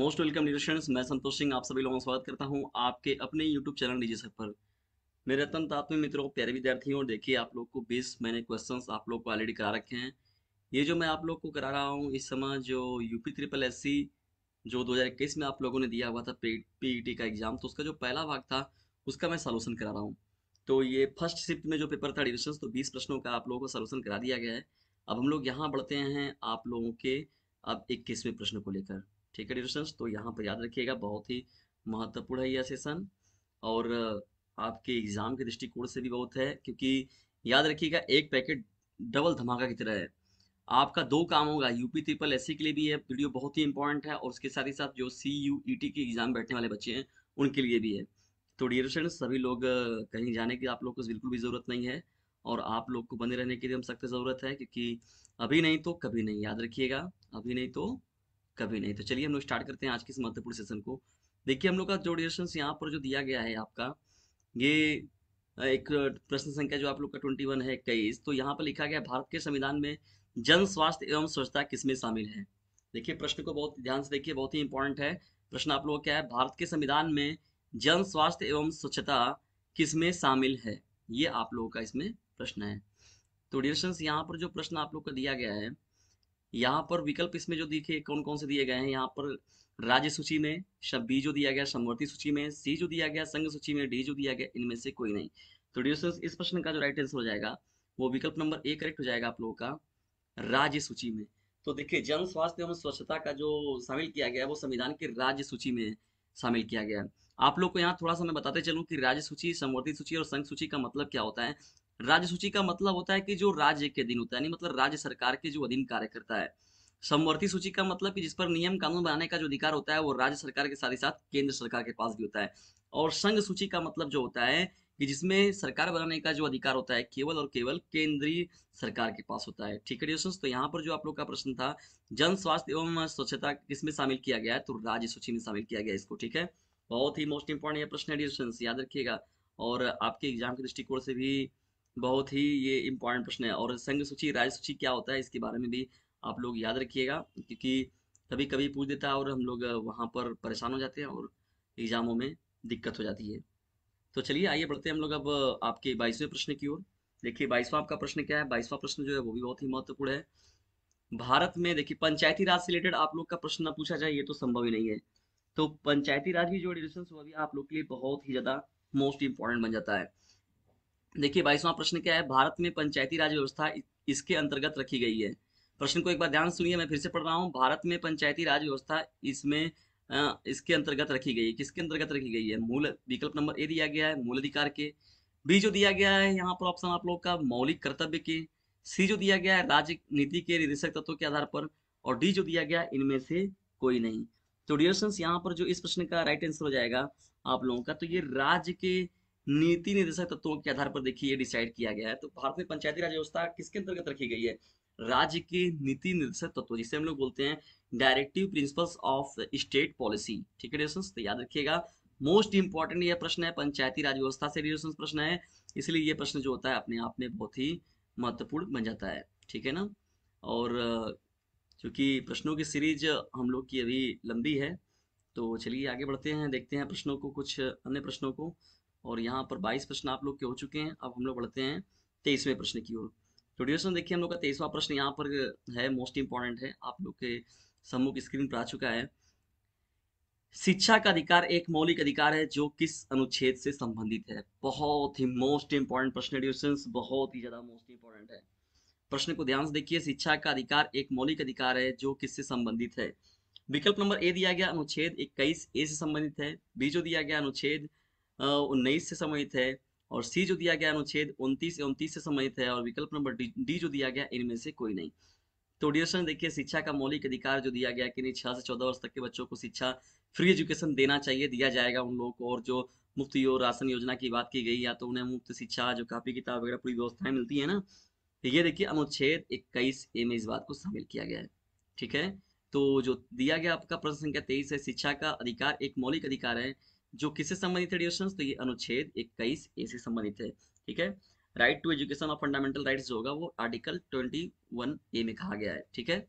most welcome nutritions मैं संतोष सिंह आप सभी लोगों का स्वागत करता हूं आपके अपने यूट्यूब चैनल डीजे सर पर मेरे रतन में मित्रों प्यारे विद्यार्थियों देखिए आप लोग को 20 मैंने क्वेश्चंस आप लोग को ऑलरेडी करा रखे हैं ये जो मैं आप लोग को करा रहा हूं इस समय जो यूपी ट्रिपल एस जो दो में आप लोगों ने दिया हुआ था पी e e का एग्जाम तो उसका जो पहला भाग था उसका मैं सोल्यूशन करा रहा हूँ तो ये फर्स्ट शिफ्ट में जो पेपर था डिविजन तो बीस प्रश्नों का आप लोगों को सोल्यूशन करा दिया गया है अब हम लोग यहाँ बढ़ते हैं आप लोगों के अब इक्कीसवें प्रश्न को लेकर ठीक है डिस्टेंस तो यहाँ पर याद रखिएगा बहुत ही महत्वपूर्ण है यह सेशन और आपके एग्जाम के दृष्टिकोण से भी बहुत है क्योंकि याद रखिएगा एक पैकेट डबल धमाका की तरह है आपका दो काम होगा यूपी ट्रिपल एस के लिए भी है वीडियो बहुत ही इंपॉर्टेंट है और उसके साथ ही साथ जो सी यू ई टी के एग्जाम बैठने वाले बच्चे हैं उनके लिए भी है तो डियर स्टूडेंट सभी लोग कहीं जाने की आप लोग को बिल्कुल भी ज़रूरत नहीं है और आप लोग को बने रहने की हम सख्त ज़रूरत है क्योंकि अभी नहीं तो कभी नहीं याद रखिएगा अभी नहीं तो कभी नहीं तो चलिए हम लोग स्टार्ट करते हैं आज के इस महत्वपूर्ण सेशन को देखिए हम लोग का जो डिस्कशन यहाँ पर जो दिया गया है आपका ये एक प्रश्न संख्या जो आप लोग का ट्वेंटी वन है इक्कीस तो यहाँ पर लिखा गया भारत के संविधान में जन स्वास्थ्य एवं स्वच्छता किसमें शामिल है देखिए प्रश्न को बहुत ध्यान से देखिए बहुत ही इंपॉर्टेंट है प्रश्न आप लोगों क्या है भारत के संविधान में जन स्वास्थ्य एवं स्वच्छता किसमें शामिल है ये आप लोगों का इसमें प्रश्न है तो डिस्टन्स यहाँ पर जो प्रश्न आप लोग का दिया गया है यहाँ पर विकल्प इसमें जो दिखे कौन कौन से दिए गए हैं यहाँ पर राज्य सूची में बी जो दिया गया समवर्ती सूची में सी जो दिया गया संघ सूची में डी जो दिया गया इनमें से कोई नहीं तो डियर इस प्रश्न का जो राइट आंसर हो जाएगा वो विकल्प नंबर ए करेक्ट हो जाएगा आप लोगों का राज्य सूची में तो देखिए जन स्वास्थ्य एवं स्वच्छता का जो शामिल किया गया वो संविधान की राज्य सूची में शामिल किया गया आप लोग को यहाँ थोड़ा सा मैं बताते चलूँ कि राज्य सूची समवर्ती सूची और संघ सूची का मतलब क्या होता है राज्य सूची का मतलब होता है कि जो राज्य के अधीन होता है यानी मतलब राज्य सरकार के जो अधीन कार्य करता है समवर्ती सूची का मतलब कि जिस पर नियम कानून बनाने का जो अधिकार होता है वो राज्य सरकार के साथ ही साथ केंद्र सरकार के पास भी होता है और संघ सूची का मतलब जो होता है कि जिसमें सरकार बनाने का जो अधिकार होता है केवल और केवल केंद्रीय सरकार के पास होता है ठीक है तो यहाँ पर जो आप लोग का प्रश्न था जन स्वास्थ्य एवं स्वच्छता किसमें शामिल किया गया है तो राज्य सूची में शामिल किया गया इसको ठीक है बहुत ही मोस्ट इंपॉर्टेंट यह प्रश्न है याद रखिएगा और आपके एग्जाम के दृष्टिकोण से भी बहुत ही ये इम्पोर्टेंट प्रश्न है और संघ सूची राज्य सूची क्या होता है इसके बारे में भी आप लोग याद रखिएगा क्योंकि कभी कभी पूछ देता है और हम लोग वहाँ पर परेशान हो जाते हैं और एग्जामों में दिक्कत हो जाती है तो चलिए आइए बढ़ते हैं हम लोग अब आपके बाईसवें प्रश्न की ओर देखिए बाईसवा आपका प्रश्न क्या है बाईसवा प्रश्न जो है वो भी बहुत ही महत्वपूर्ण है भारत में देखिए पंचायती राज से रिलेटेड आप लोग का प्रश्न ना पूछा जाए ये तो संभव ही नहीं है तो पंचायती राज की जो एडिशन वो भी आप लोग के लिए बहुत ही ज्यादा मोस्ट इंपॉर्टेंट बन जाता है देखिए बाईसवां प्रश्न क्या है भारत में पंचायती राज व्यवस्था इसके अंतर्गत रखी गई है प्रश्न को एक बार ध्यान सुनिए मैं फिर से पढ़ रहा हूँ भारत में पंचायती राज व्यवस्था इसमें इसके अंतर्गत रखी गई है किसके अंतर्गत रखी गई है मूल विकल्प नंबर ए दिया गया है मूल अधिकार के बी जो दिया गया है यहाँ पर ऑप्शन आप लोग का मौलिक कर्तव्य के सी जो दिया गया है राज्य नीति के निदेशक तत्व के आधार पर और डी जो दिया गया इनमें से कोई नहीं तो डियर यहाँ पर जो इस प्रश्न का राइट आंसर हो जाएगा आप लोगों का तो ये राज्य के नीति निर्देशक तत्वों के आधार पर देखिए ये डिसाइड किया गया है तो भारत में पंचायती राज व्यवस्था किसके अंतर्गत रखी गई है राज्य के नीति निर्देशक तत्व जिसे हम लोग बोलते हैं directive principles of state policy ठीक है तो याद रखिएगा मोस्ट इंपॉर्टेंट यह प्रश्न है पंचायती राज व्यवस्था से रिलेशन प्रश्न है इसलिए यह प्रश्न जो होता है अपने आप में बहुत ही महत्वपूर्ण बन जाता है ठीक है ना और क्योंकि प्रश्नों की सीरीज हम लोग की अभी लंबी है तो चलिए आगे बढ़ते हैं देखते हैं प्रश्नों को कुछ अन्य प्रश्नों को और यहाँ पर बाईस प्रश्न आप लोग के हो चुके हैं अब हम लोग बढ़ते हैं तेईसवें प्रश्न की ओर तो ड्यूरेशन देखिए हम लोग का तेईसवा प्रश्न यहाँ पर है मोस्ट इम्पोर्टेंट है आप लोग के सम्मुख स्क्रीन पर आ चुका है शिक्षा का अधिकार एक मौलिक अधिकार है जो किस अनुच्छेद से संबंधित है बहुत ही मोस्ट इम्पोर्टेंट प्रश्न बहुत ही ज्यादा मोस्ट इम्पोर्टेंट है प्रश्न को ध्यान से देखिए शिक्षा का अधिकार एक मौलिक अधिकार है जो किससे संबंधित है विकल्प नंबर ए दिया गया अनुच्छेद इक्कीस ए से संबंधित है बी जो दिया गया अनुच्छेद उन्नीस से सम्मिलित है और सी जो दिया गया अनुच्छेद उनतीस उनतीस से सम्मिलित है और विकल्प नंबर डी जो दिया गया इनमें से कोई नहीं तो डिशन देखिए शिक्षा का मौलिक अधिकार जो दिया गया कि नहीं छह से चौदह वर्ष तक के बच्चों को शिक्षा फ्री एजुकेशन देना चाहिए दिया जाएगा उन लोगों को और जो मुफ्त यो राशन योजना की बात की गई या तो उन्हें मुफ्त शिक्षा जो कापी किताब वगैरह पूरी व्यवस्थाएं मिलती है ना ये देखिए अनुच्छेद इक्कीस ए में इस बात को शामिल किया गया है ठीक है तो जो दिया गया आपका प्रश्न संख्या तेईस है शिक्षा का अधिकार एक मौलिक अधिकार है जो किससे संबंधित है डियर तो ये अनुच्छेद इक्कीस ए से संबंधित है ठीक है राइट टू एजुकेशन और फंडामेंटल राइट जो होगा वो आर्टिकल ट्वेंटी वन ए में कहा गया है ठीक है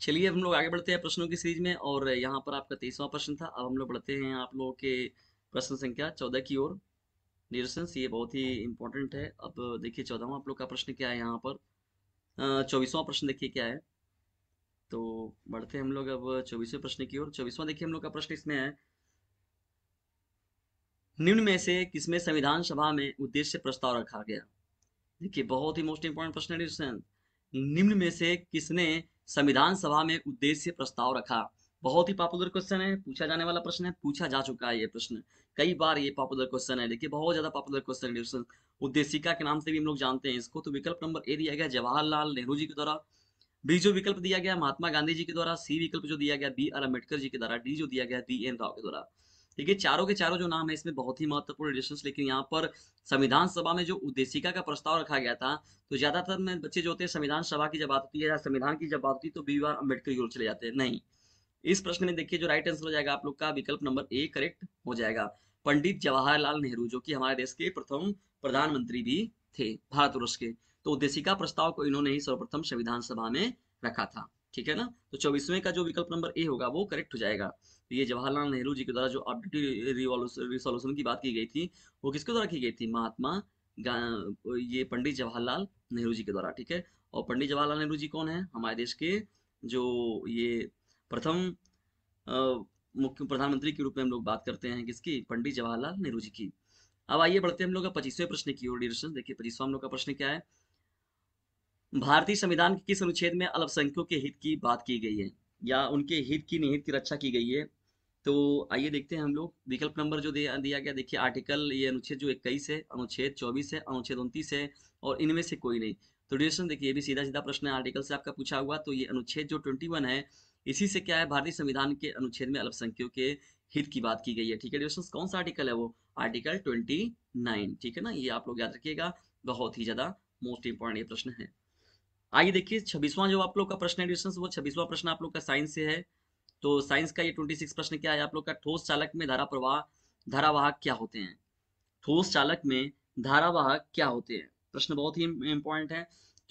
चलिए हम लोग आगे बढ़ते हैं प्रश्नों की सीरीज में और यहाँ पर आपका तेईसवां प्रश्न था अब हम लोग बढ़ते हैं आप लोगों के प्रश्न संख्या चौदह की ओर निरसेंस ये बहुत ही इंपॉर्टेंट है अब देखिए चौदहवा आप लोग का प्रश्न क्या है यहाँ पर चौबीसवां प्रश्न देखिए क्या है तो बढ़ते हम लोग अब चौबीसवें प्रश्न की ओर चौबीसवा देखिए हम लोग का प्रश्न इसमें है निम्न में से किसमें संविधान सभा में उद्देश्य प्रस्ताव रखा गया देखिए बहुत ही मोस्ट इंपोर्टेंट प्रश्न है निम्न में से किसने संविधान सभा में उद्देश्य प्रस्ताव रखा बहुत ही पॉपुलर क्वेश्चन है पूछा जाने वाला प्रश्न है पूछा जा चुका है ये प्रश्न कई बार ये पॉपुलर क्वेश्चन है देखिए बहुत ज्यादा पॉपुलर क्वेश्चन है उद्देशिका के नाम से भी हम लोग जानते हैं इसको तो विकल्प नंबर ए दिया गया जवाहरलाल नेहरू जी के द्वारा बी जो विकल्प दिया गया महात्मा गांधी जी के द्वारा सी विकल्प जो दिया गया बी आर अम्बेडकर जी के द्वारा डी जो दिया गया डी एन राव के द्वारा ठीक है चारों के चारों जो नाम है इसमें बहुत ही महत्वपूर्ण रिलेशन लेकिन यहाँ पर संविधान सभा में जो उद्देशिका का प्रस्ताव रखा गया था तो ज्यादातर में बच्चे जो होते हैं संविधान सभा की जब बात होती है या संविधान की जब बात होती है तो बी आर अम्बेडकर की ओर चले जाते हैं नहीं इस प्रश्न में देखिए जो राइट आंसर हो जाएगा आप लोग का विकल्प नंबर ए करेक्ट हो जाएगा पंडित जवाहरलाल नेहरू जो कि हमारे देश के प्रथम प्रधानमंत्री भी थे भारत वर्ष के तो उद्देशिका प्रस्ताव को इन्होंने ही सर्वप्रथम संविधान सभा में रखा था ठीक है ना तो चौबीसवें का जो विकल्प नंबर ए होगा वो करेक्ट हो जाएगा तो ये जवाहरलाल नेहरू जी के द्वारा जो अपडेटेड रिवॉल्यूशन की बात की गई थी वो किसके द्वारा की गई थी महात्मा ये पंडित जवाहरलाल नेहरू जी के द्वारा ठीक है और पंडित जवाहरलाल नेहरू जी कौन है हमारे देश के जो ये प्रथम मुख्य प्रधानमंत्री के रूप में हम लोग बात करते हैं किसकी पंडित जवाहरलाल नेहरू जी की अब आइए बढ़ते हम लोग का पच्चीसवें प्रश्न की ओर डिशन देखिए पच्चीसवा हम लोग का प्रश्न क्या है भारतीय संविधान के किस अनुच्छेद में अल्पसंख्यकों के हित की बात की गई है या उनके हित की निहित की रक्षा की गई है तो आइए देखते हैं हम लोग विकल्प नंबर जो दिया गया देखिए आर्टिकल ये अनुच्छेद जो इक्कीस है अनुच्छेद चौबीस है अनुच्छेद उनतीस है और इनमें से कोई नहीं तो डिशन देखिए ये भी सीधा सीधा प्रश्न है आर्टिकल से आपका पूछा हुआ तो ये अनुच्छेद जो ट्वेंटी वन है इसी से क्या है भारतीय संविधान के अनुच्छेद में अल्पसंख्यकों के हित की बात की गई है ठीक है कौन सा आर्टिकल है वो आर्टिकल ट्वेंटी नाइन ठीक है ना ये आप लोग याद रखिएगा बहुत ही ज्यादा मोस्ट इंपॉर्टेंट ये प्रश्न है आगे देखिए छब्बीसवां जो आप लोग का प्रश्न है वो छब्बीसवां प्रश्न आप लोग का साइंस से है तो साइंस का ये ट्वेंटी सिक्स प्रश्न क्या है आप लोग का ठोस चालक में धारा प्रवाह धारावाहक क्या होते हैं ठोस चालक में धारावाहक क्या होते हैं प्रश्न बहुत ही इंपॉर्टेंट है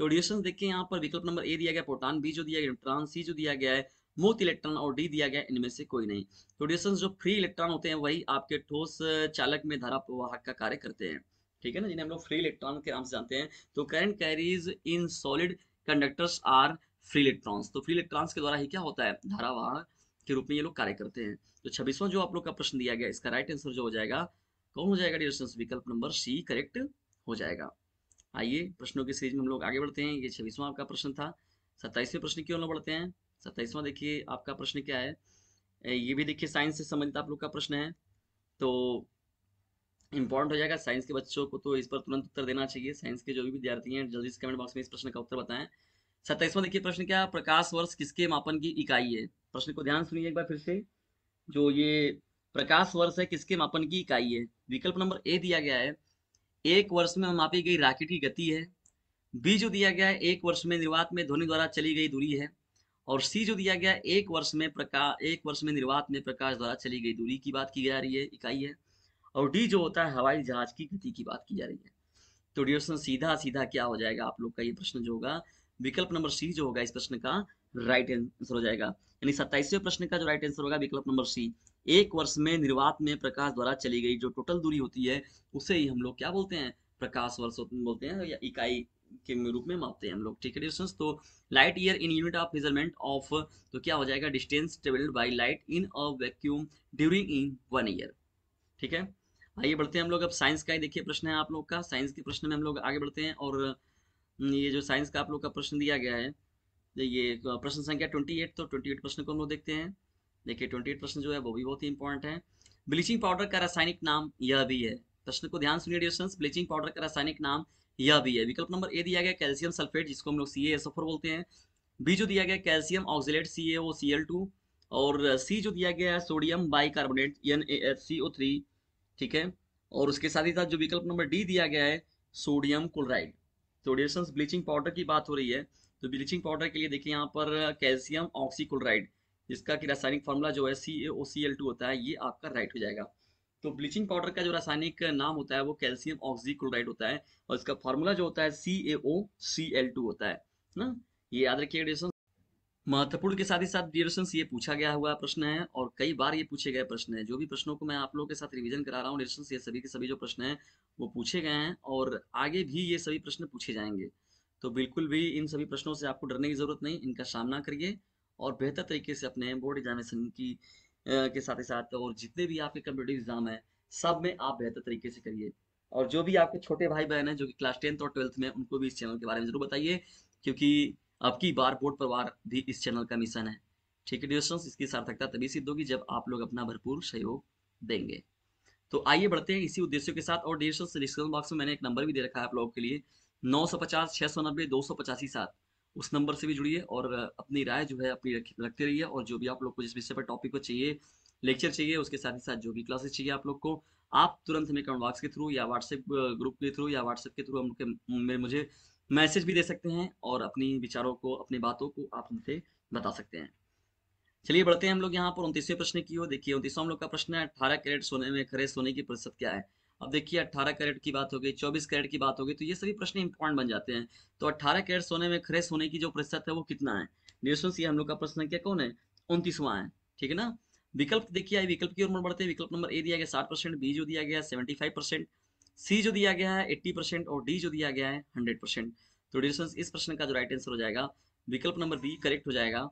तो डिस्टेंस देखिए यहाँ पर विकल्प नंबर ए दिया गया पोटान बी जो दिया गया न्यूट्रॉन सी जो दिया गया है मुक्त इलेक्ट्रॉन और डी दिया गया इनमें से कोई नहीं तो डिस्टेंस जो फ्री इलेक्ट्रॉन होते हैं वही आपके ठोस चालक में धारा प्रवाहक का कार्य करते हैं ठीक है ना जिन्हें हम लोग फ्री इलेक्ट्रॉन के नाम से जानते हैं तो current carries in solid conductors are free electrons तो फ्री इलेक्ट्रॉन्स के द्वारा ही क्या होता है धारावाहक के रूप में ये लोग कार्य करते हैं तो छब्बीसवा जो आप लोग का प्रश्न दिया गया इसका राइट आंसर जो हो जाएगा कौन हो जाएगा डिस्टेंस विकल्प नंबर सी करेक्ट हो जाएगा आइए प्रश्नों की सीरीज में हम लोग आगे बढ़ते हैं ये छब्बीसवां आपका प्रश्न था सत्ताईसवें प्रश्न की ओर बढ़ते हैं सत्ताईसवा देखिए आपका प्रश्न क्या है ये भी देखिए साइंस से संबंधित आप लोग का प्रश्न है तो इम्पोर्टेंट हो जाएगा साइंस के बच्चों को तो इस पर तुरंत उत्तर देना चाहिए साइंस के जो भी विद्यार्थी हैं जल्दी से कमेंट बॉक्स में इस प्रश्न का उत्तर बताएं सत्ताईसवा देखिए प्रश्न क्या है प्रकाश वर्ष किसके मापन की इकाई है प्रश्न को ध्यान सुनिए एक बार फिर से जो ये प्रकाश वर्ष है किसके मापन की इकाई है विकल्प नंबर ए दिया गया है एक वर्ष में मापी गई राकेट की गति है बी जो दिया गया है एक वर्ष में निर्वात में ध्वनि द्वारा चली गई दूरी है और सी जो दिया गया एक वर्ष में प्रकाश एक वर्ष में निर्वात में प्रकाश द्वारा चली गई दूरी की बात की जा रही है इकाई है और डी जो होता है हवाई जहाज की गति की बात की जा रही है तो डी ऑप्शन सीधा सीधा क्या हो जाएगा आप लोग का ये प्रश्न जो होगा विकल्प नंबर सी जो होगा इस प्रश्न का राइट आंसर हो जाएगा यानी सत्ताईसवें प्रश्न का जो राइट आंसर होगा विकल्प नंबर सी एक वर्ष में निर्वात में प्रकाश द्वारा चली गई जो टोटल दूरी होती है उसे ही हम लोग क्या बोलते हैं प्रकाश वर्ष बोलते हैं या इकाई के रूप में मापते हैं हम लोग ठीक है डिस्टेंस तो light year in unit of measurement of तो क्या हो जाएगा distance travelled by light in a vacuum during in one year ठीक है आइए बढ़ते हैं हम लोग अब साइंस का ही देखिए प्रश्न है आप लोग का साइंस के प्रश्न में हम लोग आगे बढ़ते हैं और हम्म, ये जो साइंस का आप लोग का प्रश्न दिया गया है तो ये प्रश्न संख्या ट्वेंटी एट तो ट्वेंटी एट प्रश्न को हम लोग देखते हैं देखिए ट्वेंटी एट प्रश्न जो है वो भी बहुत ही इंपॉर्टेंट है ब्लीचिंग पाउडर का रासायनिक नाम यह भी है प्रश्न को ध्यान सुनिए ब्लीचिंग पाउडर का रासायनिक नाम यह भी है विकल्प नंबर ए दिया गया कैल्शियम सल्फेट जिसको हम लोग सी बोलते हैं बी जो दिया गया calcium oxide C A C L two और सी जो दिया गया है sodium bicarbonate N A H C O three ठीक है और उसके साथ ही साथ जो विकल्प नंबर डी दिया गया है सोडियम क्लोराइड तो ब्लीचिंग पाउडर की बात हो रही है तो ब्लीचिंग पाउडर के लिए देखिए यहाँ पर कैल्शियम ऑक्सी क्लोराइड जिसका कि रासायनिक फॉर्मूला जो है सी ए ओ सी एल टू होता है ये आपका राइट हो जाएगा तो ब्लीचिंग पाउडर का जो रासायनिक नाम होता है वो कैल्शियम ऑक्सी क्लोराइड होता है और इसका फॉर्मूला जो होता है सी ए ओ सी एल टू होता है ना ये याद रखिए ड्यूरेशन महत्वपूर्ण के साथ ही साथ ड्यूरेशन ये पूछा गया हुआ प्रश्न है और कई बार ये पूछे गए प्रश्न है जो भी प्रश्नों को मैं आप लोगों के साथ रिवीजन करा रहा हूँ ड्यूरेशन ये सभी के सभी जो प्रश्न है वो पूछे गए हैं और आगे भी ये सभी प्रश्न पूछे जाएंगे तो बिल्कुल भी इन सभी प्रश्नों से आपको डरने की जरूरत नहीं इनका सामना करिए और बेहतर तरीके से अपने बोर्ड एग्जामिनेशन की के साथ ही साथ और जितने भी आपके कम्पिटेटिव एग्जाम हैं सब में आप बेहतर तरीके से करिए और जो भी आपके छोटे भाई बहन हैं जो कि क्लास टेंथ और ट्वेल्थ में उनको भी इस चैनल के बारे में जरूर बताइए क्योंकि आपकी बार बोर्ड परिवार भी इस चैनल का मिशन है ठीक है ड्यूशन इसकी सार्थकता तभी सिद्ध होगी जब आप लोग अपना भरपूर सहयोग देंगे तो आइए बढ़ते हैं इसी उद्देश्यों के साथ और ड्यूशन डिस्क्रिप्शन बॉक्स में मैंने एक नंबर भी दे रखा है आप लोगों के लिए नौ सौ पचास छह सौ नब्बे दो सौ पचासी सात उस नंबर से भी जुड़िए और अपनी राय जो है अपनी रखते रहिए और जो भी आप लोग को जिस विषय पर टॉपिक को चाहिए लेक्चर चाहिए उसके साथ ही साथ जो भी क्लासेस चाहिए आप लोग को आप तुरंत हमें कमेंट बॉक्स के थ्रू या व्हाट्सएप ग्रुप के थ्रू या व्हाट्सएप के थ्रू हम मुझे मैसेज भी दे सकते हैं और अपनी विचारों को अपनी बातों को आप हमसे बता सकते हैं चलिए बढ़ते हैं हम लोग यहाँ पर उनतीसवें प्रश्न की हो देखिए उनतीसवा हम लोग का प्रश्न है अठारह कैरेट सोने में खरे सोने की प्रतिशत क्या है अब देखिए 18 कैरेट की बात हो गई 24 कैरेट की बात हो गई तो ये सभी प्रश्न इंपॉर्टेंट बन जाते हैं तो 18 कैरेट सोने में खरे सोने की जो प्रतिशत है वो कितना है निरसों से हम लोग का प्रश्न क्या कौन है उनतीसवां है ठीक है ना विकल्प देखिए विकल्प की ओर बढ़ते हैं विकल्प नंबर ए दिया गया साठ परसेंट बी जो दिया गया सेवेंटी फाइव परसेंट सी जो दिया गया है एट्टी परसेंट और डी जो दिया गया है हंड्रेड परसेंट तो डिस्टेंस इस प्रश्न का जो राइट आंसर हो जाएगा विकल्प नंबर बी करेक्ट हो जाएगा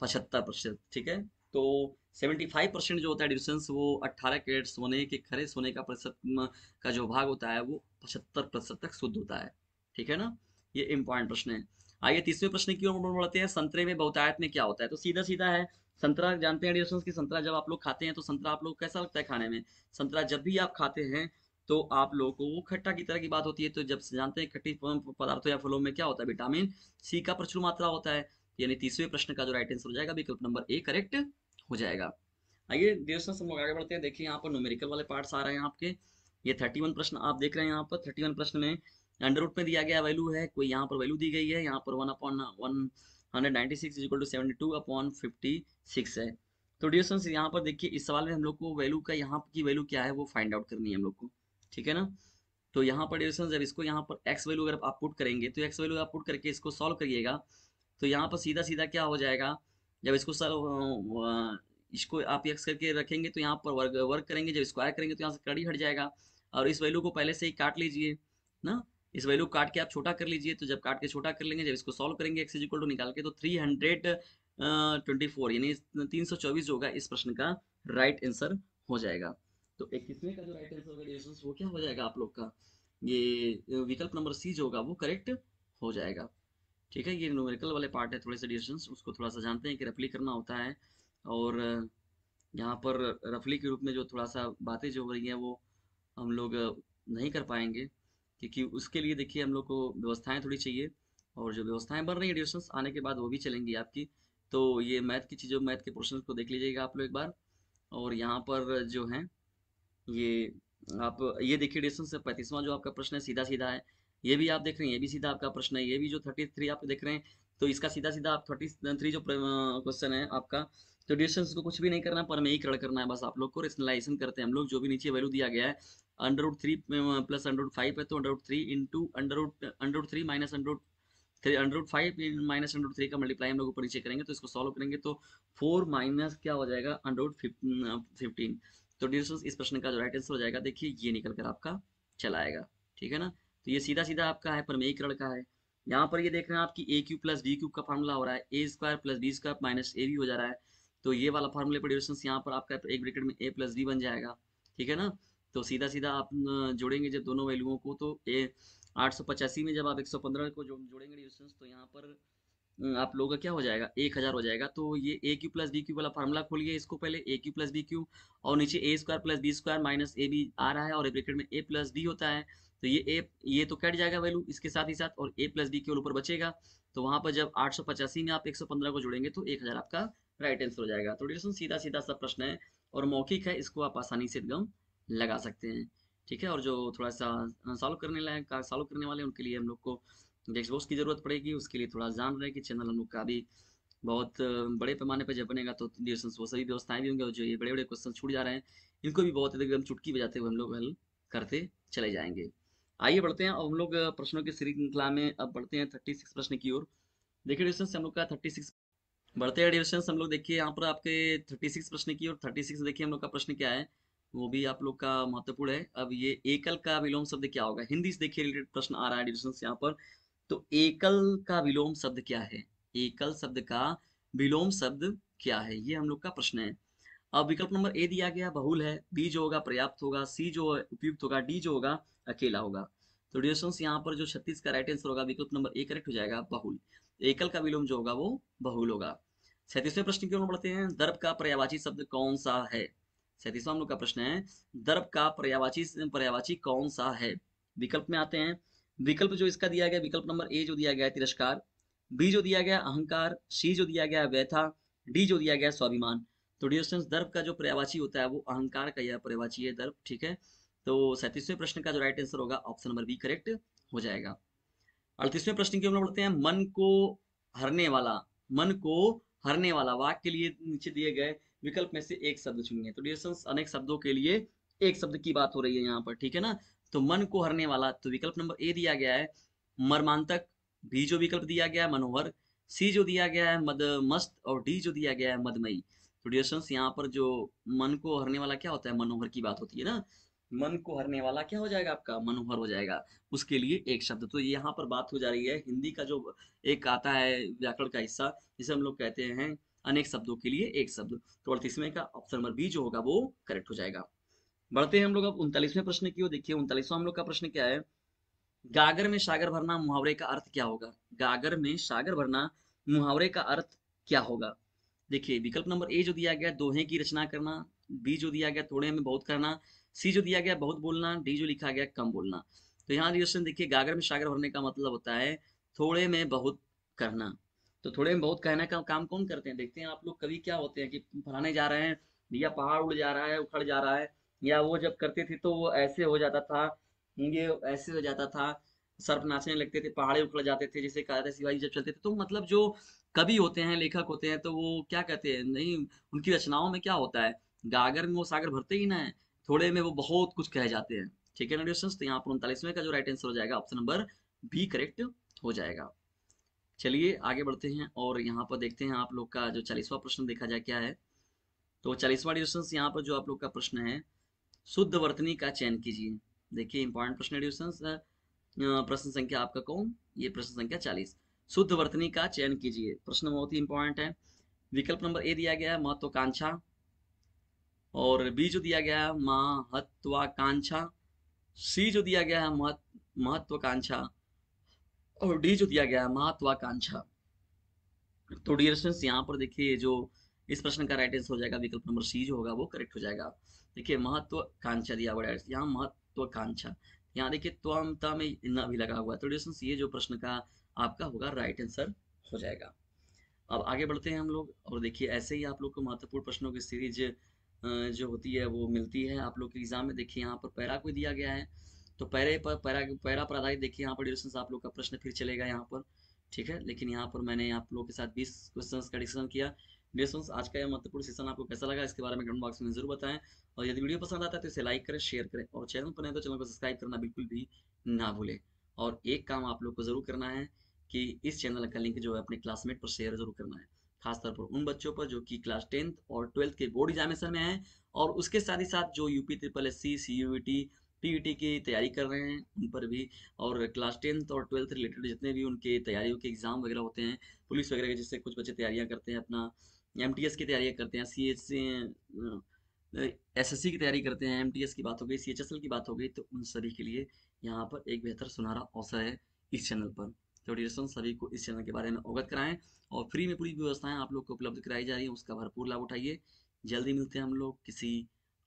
पचहत्तर परसेंट ठीक है तो 75 परसेंट जो होता है डिविजन्स वो 18 कैरेट सोने के खरे सोने का प्रतिशत का जो भाग होता है वो पचहत्तर प्रतिशत तक शुद्ध होता है ठीक है ना ये इम्पोर्टेंट प्रश्न है आइए तीसवें प्रश्न की ओर बढ़ते हैं संतरे में बहुतायत में क्या होता है तो सीधा सीधा है संतरा जानते हैं डिविजन्स की संतरा जब आप लोग खाते हैं तो संतरा आप लोग कैसा लगता है खाने में संतरा जब भी आप खाते हैं तो आप लोगों को वो खट्टा की तरह की बात होती है तो जब जानते हैं खट्टी पदार्थों या फलों में क्या होता है विटामिन सी का प्रचुर मात्रा होता है यानी तीसवें प्रश्न का जो राइट आंसर हो जाएगा विकल्प नंबर ए करेक्ट हो जाएगा आइए दोस्तों हम लोग आगे बढ़ते हैं देखिए यहाँ पर न्यूमेरिकल वाले पार्ट्स आ रहे हैं आपके ये थर्टी वन प्रश्न आप देख रहे हैं यहाँ पर थर्टी वन प्रश्न में अंडर रूट में दिया गया वैल्यू है कोई यहाँ पर वैल्यू दी गई है यहाँ पर one upon one hundred ninety six upon fifty है तो डिस्टेंस यहाँ पर देखिए इस सवाल में हम लोग को वैल्यू का यहाँ की वैल्यू क्या है वो फाइंड आउट करनी है हम लोग को ठीक है ना तो यहाँ पर डिस्टेंस जब इसको यहाँ पर एक्स वैल्यू अगर आप पुट करेंगे तो एक्स वैल्यू आप पुट करके इसको सॉल्व करिएगा तो यहाँ पर सीधा सीधा क्या हो जाएगा जब इसको सर इसको आप एक्स करके रखेंगे तो यहाँ पर वर्क वर्क करेंगे जब स्क्वायर करेंगे तो यहाँ से कड़ी हट जाएगा और इस वैल्यू को पहले से ही काट लीजिए ना इस वैल्यू काट के आप छोटा कर लीजिए तो जब काट के छोटा कर लेंगे जब इसको सॉल्व करेंगे एक्स इजिकल टू निकाल के तो थ्री हंड्रेड ट्वेंटी फोर यानी तीन सौ चौबीस जो होगा इस प्रश्न का राइट आंसर हो जाएगा तो इक्कीसवें का जो राइट आंसर होगा वो क्या हो जाएगा आप लोग का ये विकल्प नंबर सी जो होगा वो करेक्ट हो जाएगा ठीक है ये न्यूमेरिकल वाले पार्ट है थोड़े से डिस्टेंस उसको थोड़ा सा जानते हैं कि रफली करना होता है और यहाँ पर रफली के रूप में जो थोड़ा सा बातें जो हो रही हैं वो हम लोग नहीं कर पाएंगे क्योंकि उसके लिए देखिए हम लोग को व्यवस्थाएं थोड़ी चाहिए और जो व्यवस्थाएं बन रही हैं डिस्टेंस आने के बाद वो भी चलेंगी आपकी तो ये मैथ की चीज़ों मैथ के पोर्शन को देख लीजिएगा आप लोग एक बार और यहाँ पर जो है ये आप ये देखिए डिस्टेंस पैंतीसवां जो आपका प्रश्न है सीधा सीधा है ये भी आप देख रहे हैं ये भी सीधा आपका प्रश्न है ये भी जो थर्टी थ्री आप देख रहे हैं तो इसका सीधा सीधा आप थर्टी थ्री जो क्वेश्चन है आपका तो डिस्टेंस को कुछ भी नहीं करना पर में ही कड़ करना है बस आप लोग को रेशनलाइजेशन करते हैं हम लोग जो भी नीचे वैल्यू दिया गया है under root three plus under root five है तो under root three into under root under root three minus under root three under root five minus under root three का मल्टीप्लाई हम लोग ऊपर नीचे करेंगे तो इसको सॉल्व करेंगे तो फोर माइनस क्या हो जाएगा अंडर उड फिफ्टीन तो डिस्टेंस इस प्रश्न का जो राइट आंसर हो जाएगा देखिए ये निकल कर आपका चलाएगा ठीक है ना तो ये सीधा सीधा आपका है प्रमेयीकरण का है यहाँ पर ये देख रहे हैं आपकी a cube plus d cube का फॉर्मूला हो रहा है a square plus b square minus a भी हो जा रहा है तो ये वाला फार्मूले पर डिविजन यहाँ पर आपका एक ब्रिकेट में ए प्लस डी बन जाएगा ठीक है ना तो सीधा सीधा आप जोड़ेंगे जब दोनों वैल्यूओं को तो ए आठ में जब आप एक को जो जोड़ेंगे डिविजन तो यहाँ पर आप लोगों का क्या हो जाएगा एक हज़ार हो जाएगा तो ये a cube plus b cube वाला फार्मूला खोलिए इसको पहले a cube plus b cube और नीचे a square plus b square minus a b आ रहा है और ब्रिकेट में ए प्लस बी होता है तो ये ए ये तो कट जाएगा वैल्यू इसके साथ ही साथ और ए प्लस बी केवल ऊपर बचेगा तो वहाँ पर जब आठ में आप एक को जोड़ेंगे तो एक आपका राइट आंसर हो जाएगा तो डियर सीधा सीधा सब प्रश्न है और मौखिक है इसको आप आसानी से एकदम लगा सकते हैं ठीक है और जो थोड़ा सा सॉल्व हाँ, करने लायक सॉल्व करने वाले उनके लिए हम लोग को डेस्क बॉक्स की ज़रूरत पड़ेगी उसके लिए थोड़ा जान रहे कि चैनल हम लोग का भी बहुत बड़े पैमाने पर जब बनेगा तो डियर वो सभी व्यवस्थाएं भी होंगी और जो ये बड़े बड़े क्वेश्चन छूट जा रहे हैं इनको भी बहुत एकदम चुटकी बजाते हुए हम लोग हल करते चले जाएंगे आइए बढ़ते हैं अब हम लोग प्रश्नों की श्रृंखला में अब बढ़ते हैं थर्टी सिक्स प्रश्न की ओर देखिए डिस्टेंस हम लोग का थर्टी सिक्स बढ़ते हैं डिस्टेंस हम लोग देखिए यहाँ पर आपके थर्टी सिक्स प्रश्न की और थर्टी सिक्स देखिए हम लोग का प्रश्न क्या है वो भी आप लोग का महत्वपूर्ण है अब ये एकल का विलोम शब्द क्या होगा हिंदी से देखिए रिलेटेड प्रश्न आ रहा है डिस्टेंस यहाँ पर तो एकल का विलोम शब्द क्या है एकल शब्द का विलोम शब्द क्या है ये हम लोग का प्रश्न है अब विकल्प नंबर ए दिया गया बहुल है बी जो होगा पर्याप्त होगा सी जो उपयुक्त होगा डी जो होगा अकेला होगा तो ड्यूरेशन यहाँ पर जो छत्तीस का राइट आंसर होगा विकल्प नंबर ए करेक्ट हो जाएगा बहुल एकल का विलोम जो होगा वो बहुल होगा सैतीसवें प्रश्न की ओर बढ़ते हैं दर्भ का पर्यावाची शब्द कौन सा है सैतीसवा हम लोग का प्रश्न है दर्भ का पर्यावाची पर्यावाची कौन सा है विकल्प में आते हैं विकल्प जो इसका दिया गया विकल्प नंबर ए जो दिया गया तिरस्कार बी जो दिया गया अहंकार सी जो दिया गया व्यथा डी जो दिया गया स्वाभिमान तो डिस्टेंस दर्भ का जो पर्यावाची होता है वो अहंकार का यह पर्यावाची है दर्भ ठीक है तो सैंतीसवें प्रश्न का जो राइट आंसर होगा ऑप्शन नंबर बी करेक्ट हो जाएगा अड़तीसवें प्रश्न की हम हैं मन को हरने वाला मन को हरने वाला वाक के लिए नीचे दिए गए विकल्प में से एक शब्द चुनिए तो अनेक शब्दों के लिए एक शब्द की बात हो रही है यहाँ पर ठीक है ना तो मन को हरने वाला तो विकल्प नंबर ए दिया गया है मर्मांतक बी जो विकल्प दिया गया है मनोहर सी जो दिया गया है मद मस्त और डी जो दिया गया है मदमयी तो यहाँ पर जो मन को हरने वाला क्या होता है मनोहर की बात होती है ना मन को हरने वाला क्या हो जाएगा आपका मनोहर हो जाएगा उसके लिए एक शब्द तो यहाँ पर बात हो जा रही है हिंदी का जो एक आता है व्याकरण का हिस्सा जिसे हम लोग कहते हैं अनेक शब्दों के लिए एक शब्द तो अड़तीसवें का ऑप्शन नंबर बी जो होगा वो करेक्ट हो जाएगा बढ़ते हैं हम लोग अब उनतालीसवें प्रश्न की ओर देखिए उनतालीसवा हम लोग का प्रश्न क्या है गागर में सागर भरना मुहावरे का अर्थ क्या होगा गागर में सागर भरना मुहावरे का अर्थ क्या होगा देखिए विकल्प नंबर ए जो दिया गया दोहे की रचना करना बी जो दिया गया थोड़े में बहुत करना सी जो दिया गया बहुत बोलना डी जो लिखा गया कम बोलना तो यहाँ क्वेश्चन देखिए गागर में सागर भरने का मतलब होता है थोड़े में बहुत करना तो थोड़े में बहुत कहने का काम कौन करते हैं देखते हैं आप लोग कभी क्या होते हैं कि फलाने जा रहे हैं या पहाड़ उड़ जा रहा है उखड़ जा रहा है या वो जब करते थे तो वो ऐसे हो जाता था ये ऐसे हो जाता था सर्प नाचने लगते थे पहाड़े उखड़ जाते थे जैसे कहा शिवाजी जब चलते थे तो मतलब जो कवि होते हैं लेखक होते हैं तो वो क्या कहते हैं नहीं उनकी रचनाओं में क्या होता है गागर में वो सागर भरते ही ना है थोड़े में वो बहुत कुछ कह जाते हैं ठीक है ना तो यहाँ पर उनतालीसवें का जो राइट आंसर हो जाएगा ऑप्शन नंबर बी करेक्ट हो जाएगा चलिए आगे बढ़ते हैं और यहाँ पर देखते हैं आप लोग का जो चालीसवा प्रश्न देखा जाए क्या है तो चालीसवा क्वेश्चन यहाँ पर जो आप लोग का प्रश्न है शुद्ध वर्तनी का चयन कीजिए देखिए इंपॉर्टेंट प्रश्न क्वेश्चन प्रश्न संख्या आपका कौन ये प्रश्न संख्या चालीस शुद्ध वर्तनी का चयन कीजिए प्रश्न बहुत ही इंपॉर्टेंट है विकल्प नंबर ए दिया गया है महत्वाकांक्षा और बी जो दिया गया है महत्वाकांक्षा सी जो दिया गया है महत्वाकांक्षा और डी जो दिया गया है महत्वाकांक्षा तो डी डिस्टेंस यहाँ पर देखिए जो इस प्रश्न का राइट आंसर हो जाएगा विकल्प नंबर सी जो होगा वो करेक्ट हो जाएगा देखिए महत्वाकांक्षा दिया हुआ यहाँ महत्वाकांक्षा यहाँ देखिए त्वता में इतना भी लगा हुआ है तो डिस्टेंस ये जो प्रश्न का आपका होगा राइट आंसर हो जाएगा अब आगे बढ़ते हैं हम लोग और देखिए ऐसे ही आप लोग को महत्वपूर्ण प्रश्नों की सीरीज जो होती है वो मिलती है आप लोग के एग्जाम में देखिए यहाँ पर पैरा को दिया गया है तो पैरे पर पैरा पैरा पर आधारित देखिए यहाँ पर डिस्कशन आप लोग का प्रश्न फिर चलेगा यहाँ पर ठीक है लेकिन यहाँ पर मैंने आप लोग के साथ बीस क्वेश्चन का डिस्कशन किया डिस्कशन आज का यह महत्वपूर्ण सेशन आपको कैसा लगा इसके बारे में कमेंट बॉक्स में जरूर बताएं और यदि वीडियो पसंद आता है तो इसे लाइक करें शेयर करें और चैनल पर नहीं तो चैनल को सब्सक्राइब करना बिल्कुल भी ना भूलें और एक काम आप लोग को जरूर करना है कि इस चैनल का लिंक जो है अपने क्लासमेट पर शेयर जरूर करना है खासतौर पर उन बच्चों पर जो कि क्लास टेंथ और ट्वेल्थ के बोर्ड एग्जामिनेशन में हैं और उसके साथ ही साथ जो UP triple S C C U T T की तैयारी कर रहे हैं उन पर भी और क्लास टेंथ और ट्वेल्थ रिलेटेड जितने भी उनके तैयारियों के एग्ज़ाम वगैरह होते हैं पुलिस वगैरह के जिससे कुछ बच्चे तैयारियाँ करते हैं अपना एम की तैयारियाँ करते हैं सी एच एस की तैयारी करते हैं एम की बात हो गई सी की बात हो गई तो उन सभी के लिए यहाँ पर एक बेहतर सुनहरा अवसर है इस चैनल पर तो सभी को इस चैनल के बारे में अवगत कराएं और फ्री में पूरी व्यवस्थाएं आप लोग को उपलब्ध कराई जा रही है उसका भरपूर लाभ उठाइए जल्दी मिलते हैं हम लोग किसी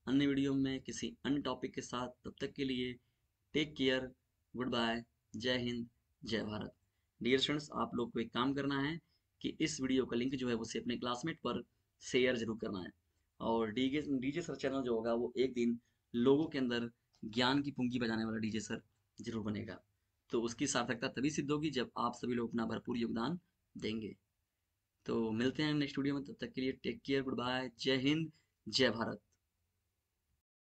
अन्य वीडियो में किसी अन्य टॉपिक के साथ तब तक के लिए टेक केयर गुड बाय जय हिंद जय भारत डियर स्टूडेंट्स आप लोग को एक काम करना है कि इस वीडियो का लिंक जो है उसे अपने क्लासमेट पर शेयर जरूर करना है और डीजे डीजे सर चैनल जो होगा वो एक दिन लोगों के अंदर ज्ञान की पूंगी बजाने वाला डीजे सर जरूर बनेगा तो उसकी सार्थकता तभी सिद्ध होगी जब आप सभी लोग अपना भरपूर योगदान देंगे तो मिलते हैं नेक्स्ट वीडियो में तब तक के लिए टेक केयर गुड बाय जय हिंद जय भारत